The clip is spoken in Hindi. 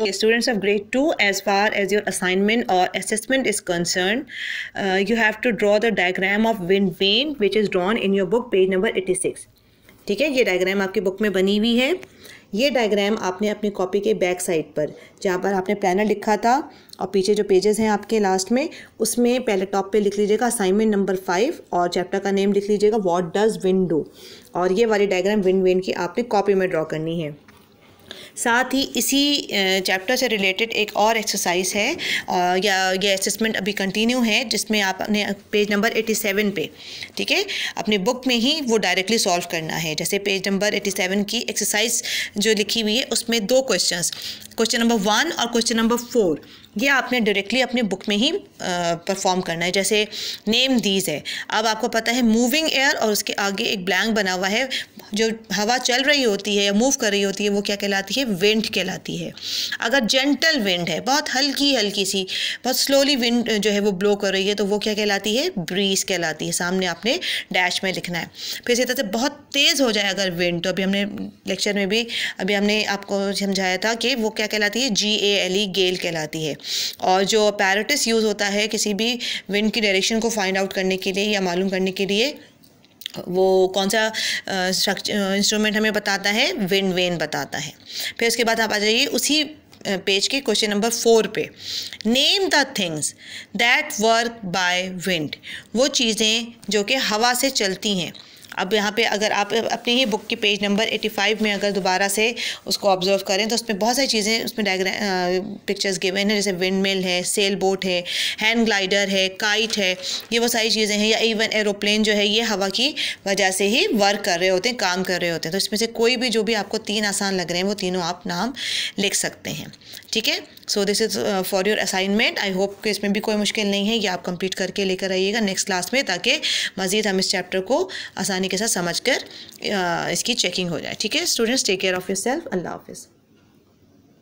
Okay, students of grade 2, as far as your assignment or assessment is concerned, uh, you have to draw the diagram of wind vane which is drawn in your book page number 86. ठीक है ये डायग्राम आपकी बुक में बनी हुई है ये डायग्राम आपने अपनी कॉपी के बैक साइड पर जहाँ पर आपने प्लानर लिखा था और पीछे जो पेजेस हैं आपके लास्ट में उसमें पहले टॉप पे लिख लीजिएगा असाइनमेंट नंबर फाइव और चैप्टर का नेम लिख लीजिएगा व्हाट डज विंडो और ये वाली डायग्राम विन विन की आपने कॉपी में ड्रॉ करनी है साथ ही इसी चैप्टर से रिलेटेड एक और एक्सरसाइज है या ये असेसमेंट अभी कंटिन्यू है जिसमें आप अपने पेज नंबर 87 पे ठीक है अपने बुक में ही वो डायरेक्टली सॉल्व करना है जैसे पेज नंबर 87 की एक्सरसाइज जो लिखी हुई है उसमें दो क्वेश्चन क्वेश्चन नंबर वन और क्वेश्चन नंबर फोर ये आपने डायरेक्टली अपने बुक में ही परफॉर्म करना है जैसे नेम दीज है अब आपको पता है मूविंग एयर और उसके आगे एक ब्लैंक बना हुआ है जो हवा चल रही होती है या मूव कर रही होती है वो क्या कहलाती है विंड कहलाती है अगर जेंटल विंड है बहुत हल्की हल्की सी बहुत स्लोली विंड जो है वो ब्लो कर रही है तो वो क्या कहलाती है ब्रीज कहलाती है सामने आपने डैश में लिखना है फिर इसी तरह से बहुत तेज़ हो जाए अगर विंड तो अभी हमने लेक्चर में भी अभी हमने आपको समझाया था कि वो क्या कहलाती है जी ए एल ई गेल कहलाती है और जो पैरटिस यूज़ होता है किसी भी विंड की डायरेक्शन को फाइंड आउट करने के लिए या मालूम करने के लिए वो कौन सा इंस्ट्रूमेंट हमें बताता है विंड वेन बताता है फिर उसके बाद आप आ जाइए उसी पेज के क्वेश्चन नंबर फोर पे name the things that work by wind वो चीज़ें जो कि हवा से चलती हैं अब यहाँ पे अगर आप अपने ही बुक के पेज नंबर 85 में अगर दोबारा से उसको ऑब्जर्व करें तो उसमें बहुत सारी चीज़ें उसमें डायग्राम पिक्चर्स गिवन हैं जैसे विंड मिल है सेल बोट है हैंड ग्लाइडर है काइट है ये वो सारी चीज़ें हैं या इवन एरोप्लेन जो है ये हवा की वजह से ही वर्क कर रहे होते हैं काम कर रहे होते हैं तो इसमें से कोई भी जो भी आपको तीन आसान लग रहे हैं वो तीनों आप नाम लिख सकते हैं ठीक है so this is for your assignment I hope कि इसमें भी कोई मुश्किल नहीं है ये आप कंप्लीट करके लेकर आइएगा नेक्स्ट क्लास में ताकि मज़ीद हम इस चैप्टर को आसानी के साथ समझ कर uh, इसकी चेकिंग हो जाए ठीक है students take care of yourself अल्लाह हाफिज़